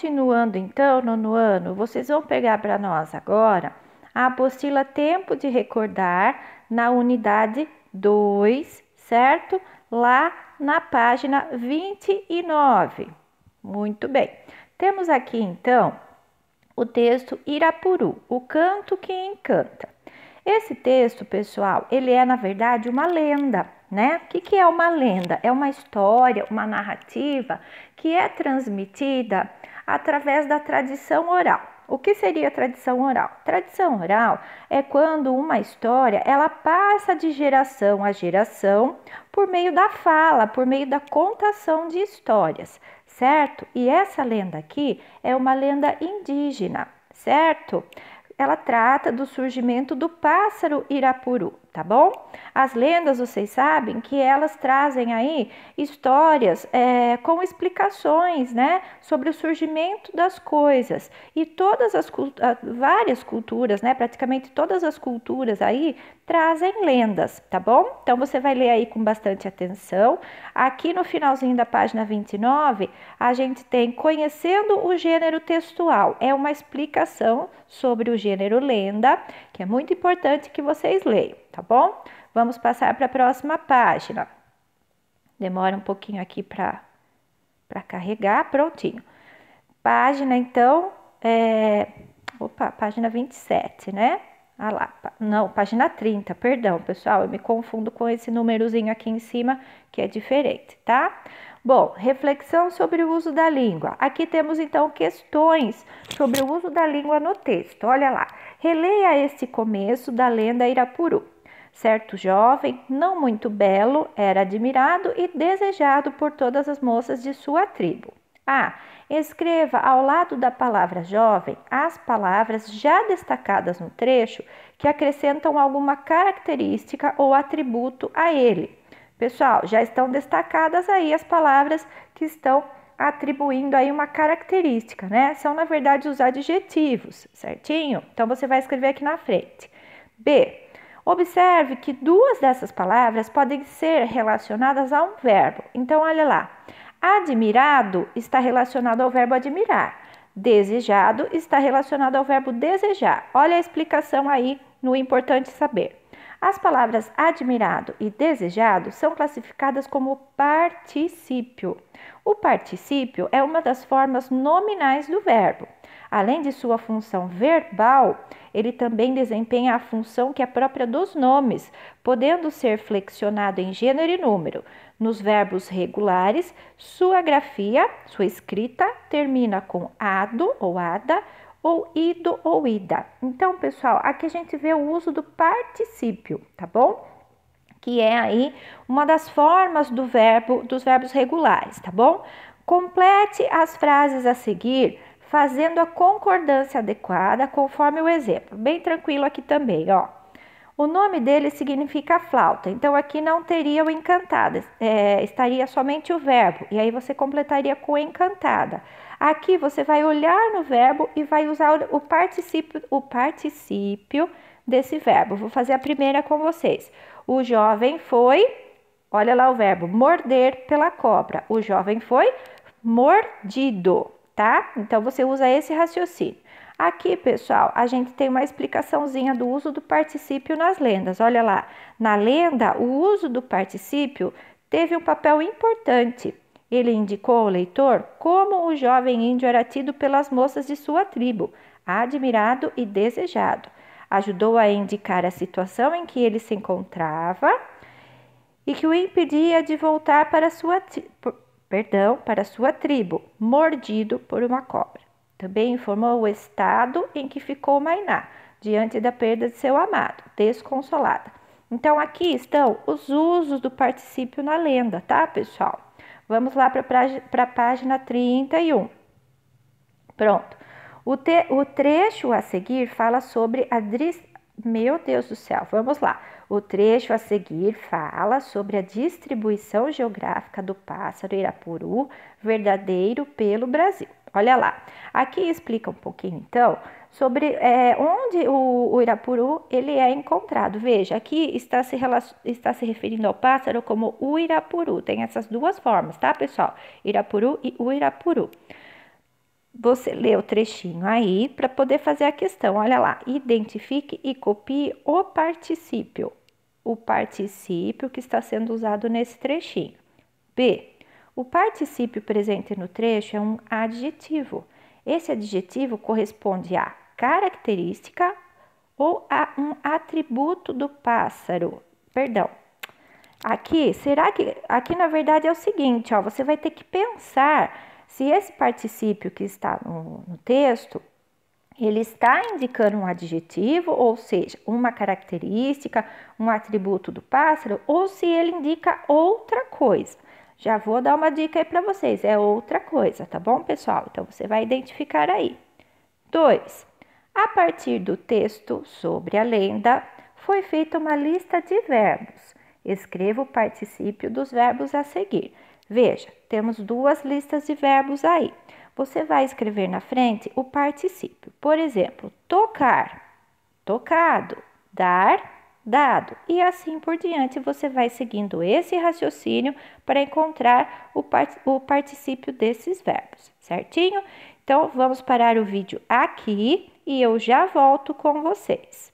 Continuando então, nono ano, vocês vão pegar para nós agora a apostila Tempo de Recordar na unidade 2, certo? Lá na página 29. Muito bem. Temos aqui então o texto Irapuru, o canto que encanta. Esse texto, pessoal, ele é na verdade uma lenda, né? O que, que é uma lenda? É uma história, uma narrativa que é transmitida através da tradição oral. O que seria tradição oral? Tradição oral é quando uma história ela passa de geração a geração por meio da fala, por meio da contação de histórias, certo? E essa lenda aqui é uma lenda indígena, certo? Ela trata do surgimento do pássaro Irapuru tá bom? As lendas, vocês sabem que elas trazem aí histórias é, com explicações, né, sobre o surgimento das coisas e todas as várias culturas, né, praticamente todas as culturas aí trazem lendas, tá bom? Então você vai ler aí com bastante atenção. Aqui no finalzinho da página 29, a gente tem conhecendo o gênero textual. É uma explicação sobre o gênero lenda, que é muito importante que vocês leiam tá bom? Vamos passar para a próxima página. Demora um pouquinho aqui para carregar, prontinho. Página, então, é... opa, página 27, né? Ah lá, não, página 30, perdão, pessoal, eu me confundo com esse númerozinho aqui em cima, que é diferente, tá? Bom, reflexão sobre o uso da língua. Aqui temos então questões sobre o uso da língua no texto. Olha lá, releia este começo da lenda Irapuru. Certo jovem, não muito belo, era admirado e desejado por todas as moças de sua tribo. A. Ah, escreva ao lado da palavra jovem as palavras já destacadas no trecho que acrescentam alguma característica ou atributo a ele. Pessoal, já estão destacadas aí as palavras que estão atribuindo aí uma característica, né? São na verdade os adjetivos, certinho? Então você vai escrever aqui na frente. B. Observe que duas dessas palavras podem ser relacionadas a um verbo. Então, olha lá. Admirado está relacionado ao verbo admirar. Desejado está relacionado ao verbo desejar. Olha a explicação aí no importante saber. As palavras admirado e desejado são classificadas como particípio. O particípio é uma das formas nominais do verbo. Além de sua função verbal, ele também desempenha a função que é própria dos nomes, podendo ser flexionado em gênero e número. Nos verbos regulares, sua grafia, sua escrita, termina com ado ou ada, ou ido ou ida. Então, pessoal, aqui a gente vê o uso do particípio, tá bom? Que é aí uma das formas do verbo, dos verbos regulares, tá bom? Complete as frases a seguir fazendo a concordância adequada conforme o exemplo. Bem tranquilo aqui também, ó. O nome dele significa flauta, então aqui não teria o encantada, é, estaria somente o verbo, e aí você completaria com encantada. Aqui você vai olhar no verbo e vai usar o particípio, o particípio desse verbo. Vou fazer a primeira com vocês. O jovem foi, olha lá o verbo, morder pela cobra. O jovem foi mordido tá? Então você usa esse raciocínio. Aqui, pessoal, a gente tem uma explicaçãozinha do uso do particípio nas lendas. Olha lá, na lenda, o uso do particípio teve um papel importante. Ele indicou ao leitor como o jovem índio era tido pelas moças de sua tribo, admirado e desejado. Ajudou a indicar a situação em que ele se encontrava e que o impedia de voltar para sua, perdão, para sua tribo, mordido por uma cobra. Também informou o estado em que ficou Mainá, diante da perda de seu amado, desconsolada. Então, aqui estão os usos do particípio na lenda, tá, pessoal? Vamos lá para a página 31. Pronto. O, te, o trecho a seguir fala sobre a meu Deus do céu, vamos lá. O trecho a seguir fala sobre a distribuição geográfica do pássaro Irapuru verdadeiro pelo Brasil. Olha lá, aqui explica um pouquinho então sobre é, onde o, o, Irapuru ele é encontrado. Veja, aqui está se, está se referindo ao pássaro como o Irapuru. Tem essas duas formas, tá, pessoal? Irapuru e o Irapuru você lê o trechinho aí para poder fazer a questão. Olha lá, identifique e copie o particípio. O particípio que está sendo usado nesse trechinho. B. O particípio presente no trecho é um adjetivo. Esse adjetivo corresponde à característica ou a um atributo do pássaro. Perdão. Aqui, será que aqui na verdade é o seguinte, ó, você vai ter que pensar se esse particípio que está no, no texto, ele está indicando um adjetivo, ou seja, uma característica, um atributo do pássaro, ou se ele indica outra coisa. Já vou dar uma dica aí para vocês, é outra coisa, tá bom, pessoal? Então você vai identificar aí. 2. A partir do texto sobre a lenda, foi feita uma lista de verbos. Escreva o particípio dos verbos a seguir. Veja, temos duas listas de verbos aí. Você vai escrever na frente o particípio. Por exemplo, tocar, tocado, dar, dado. E assim por diante, você vai seguindo esse raciocínio para encontrar o, part o particípio desses verbos, certinho? Então, vamos parar o vídeo aqui e eu já volto com vocês.